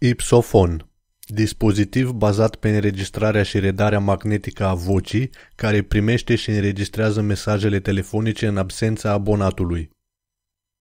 Ipsofon Dispozitiv bazat pe înregistrarea și redarea magnetică a vocii, care primește și înregistrează mesajele telefonice în absența abonatului.